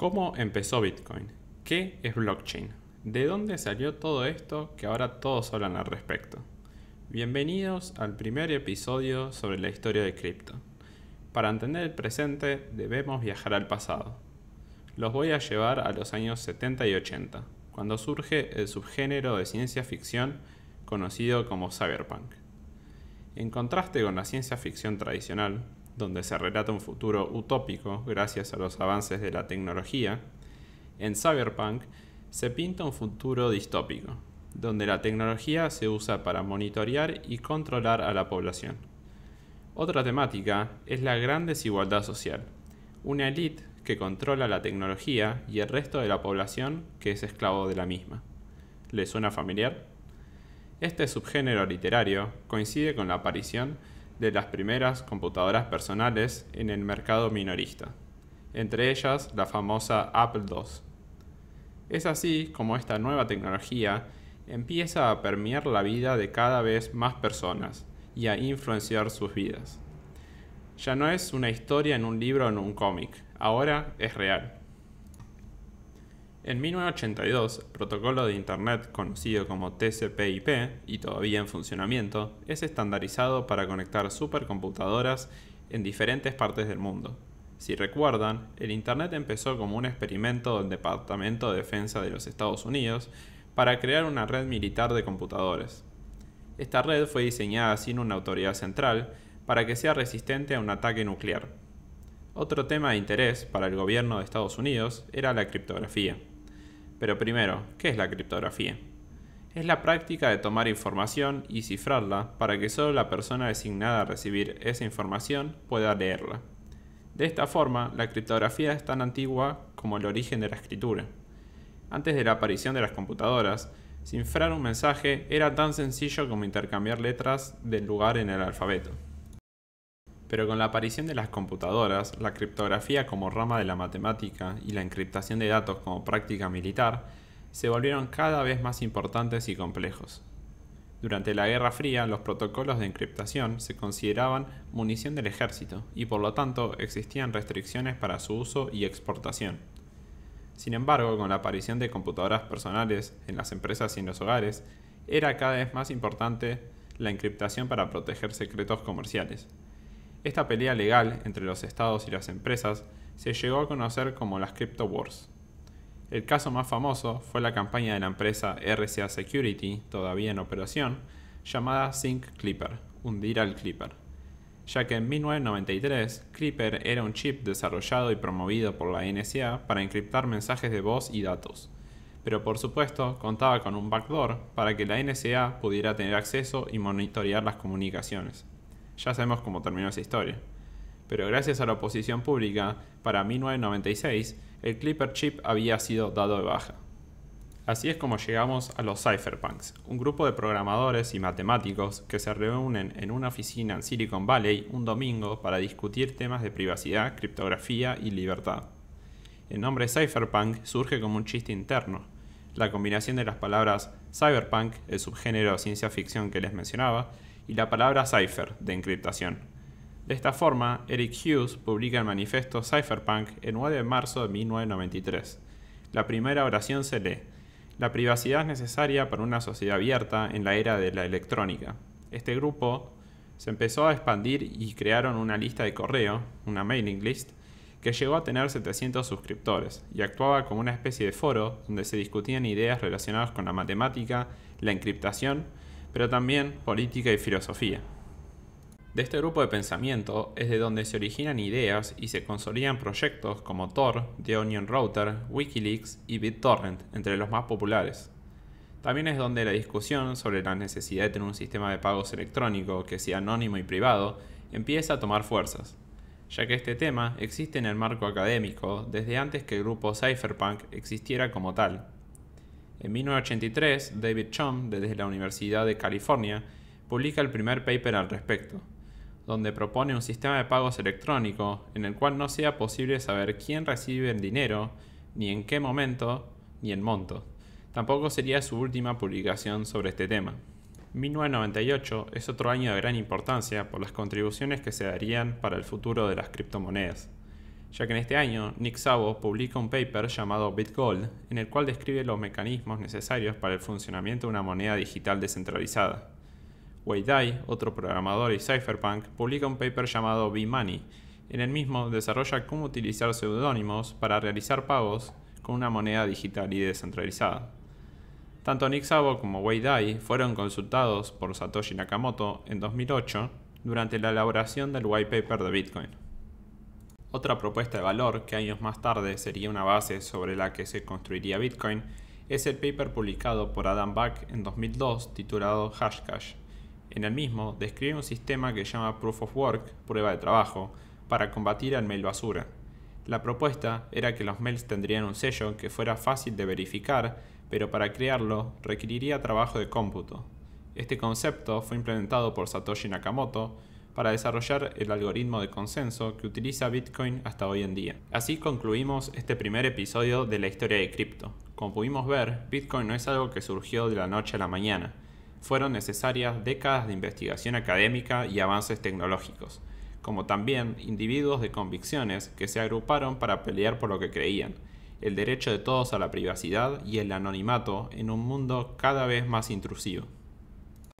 ¿Cómo empezó Bitcoin? ¿Qué es blockchain? ¿De dónde salió todo esto que ahora todos hablan al respecto? Bienvenidos al primer episodio sobre la historia de cripto. Para entender el presente debemos viajar al pasado. Los voy a llevar a los años 70 y 80, cuando surge el subgénero de ciencia ficción conocido como cyberpunk. En contraste con la ciencia ficción tradicional, donde se relata un futuro utópico gracias a los avances de la tecnología, en Cyberpunk se pinta un futuro distópico, donde la tecnología se usa para monitorear y controlar a la población. Otra temática es la gran desigualdad social, una élite que controla la tecnología y el resto de la población que es esclavo de la misma. ¿Le suena familiar? Este subgénero literario coincide con la aparición de las primeras computadoras personales en el mercado minorista, entre ellas la famosa Apple II. Es así como esta nueva tecnología empieza a permear la vida de cada vez más personas y a influenciar sus vidas. Ya no es una historia en un libro o en un cómic, ahora es real. En 1982, el protocolo de Internet conocido como TCP/IP y todavía en funcionamiento, es estandarizado para conectar supercomputadoras en diferentes partes del mundo. Si recuerdan, el Internet empezó como un experimento del Departamento de Defensa de los Estados Unidos para crear una red militar de computadores. Esta red fue diseñada sin una autoridad central para que sea resistente a un ataque nuclear. Otro tema de interés para el gobierno de Estados Unidos era la criptografía. Pero primero, ¿qué es la criptografía? Es la práctica de tomar información y cifrarla para que solo la persona designada a recibir esa información pueda leerla. De esta forma, la criptografía es tan antigua como el origen de la escritura. Antes de la aparición de las computadoras, cifrar un mensaje era tan sencillo como intercambiar letras del lugar en el alfabeto pero con la aparición de las computadoras, la criptografía como rama de la matemática y la encriptación de datos como práctica militar se volvieron cada vez más importantes y complejos. Durante la Guerra Fría, los protocolos de encriptación se consideraban munición del ejército y por lo tanto existían restricciones para su uso y exportación. Sin embargo, con la aparición de computadoras personales en las empresas y en los hogares, era cada vez más importante la encriptación para proteger secretos comerciales. Esta pelea legal entre los estados y las empresas se llegó a conocer como las Crypto Wars. El caso más famoso fue la campaña de la empresa RCA Security, todavía en operación, llamada Sync Clipper, hundir al Clipper, ya que en 1993 Clipper era un chip desarrollado y promovido por la NSA para encriptar mensajes de voz y datos, pero por supuesto contaba con un backdoor para que la NSA pudiera tener acceso y monitorear las comunicaciones. Ya sabemos cómo terminó esa historia. Pero gracias a la oposición pública, para 1996, el Clipper Chip había sido dado de baja. Así es como llegamos a los cypherpunks, un grupo de programadores y matemáticos que se reúnen en una oficina en Silicon Valley un domingo para discutir temas de privacidad, criptografía y libertad. El nombre cypherpunk surge como un chiste interno. La combinación de las palabras cyberpunk, el subgénero de ciencia ficción que les mencionaba, y la palabra cipher de encriptación. De esta forma, Eric Hughes publica el manifesto Cypherpunk el 9 de marzo de 1993. La primera oración se lee, La privacidad es necesaria para una sociedad abierta en la era de la electrónica. Este grupo se empezó a expandir y crearon una lista de correo, una mailing list, que llegó a tener 700 suscriptores y actuaba como una especie de foro donde se discutían ideas relacionadas con la matemática, la encriptación pero también política y filosofía. De este grupo de pensamiento es de donde se originan ideas y se consolidan proyectos como Tor, The Onion Router, Wikileaks y BitTorrent, entre los más populares. También es donde la discusión sobre la necesidad de tener un sistema de pagos electrónico que sea anónimo y privado empieza a tomar fuerzas, ya que este tema existe en el marco académico desde antes que el grupo Cypherpunk existiera como tal. En 1983, David Chum, desde la Universidad de California, publica el primer paper al respecto, donde propone un sistema de pagos electrónico en el cual no sea posible saber quién recibe el dinero, ni en qué momento, ni en monto. Tampoco sería su última publicación sobre este tema. 1998 es otro año de gran importancia por las contribuciones que se darían para el futuro de las criptomonedas ya que en este año Nick Szabo publica un paper llamado BitGold, en el cual describe los mecanismos necesarios para el funcionamiento de una moneda digital descentralizada. Wei Dai, otro programador y cypherpunk, publica un paper llamado B-Money. En el mismo desarrolla cómo utilizar pseudónimos para realizar pagos con una moneda digital y descentralizada. Tanto Nick Szabo como Wei Dai fueron consultados por Satoshi Nakamoto en 2008 durante la elaboración del white paper de Bitcoin. Otra propuesta de valor que años más tarde sería una base sobre la que se construiría Bitcoin es el paper publicado por Adam Back en 2002 titulado Hashcash. En el mismo describe un sistema que llama Proof of Work, prueba de trabajo, para combatir al mail basura. La propuesta era que los mails tendrían un sello que fuera fácil de verificar, pero para crearlo requeriría trabajo de cómputo. Este concepto fue implementado por Satoshi Nakamoto, para desarrollar el algoritmo de consenso que utiliza Bitcoin hasta hoy en día. Así concluimos este primer episodio de la historia de cripto. Como pudimos ver, Bitcoin no es algo que surgió de la noche a la mañana. Fueron necesarias décadas de investigación académica y avances tecnológicos, como también individuos de convicciones que se agruparon para pelear por lo que creían, el derecho de todos a la privacidad y el anonimato en un mundo cada vez más intrusivo.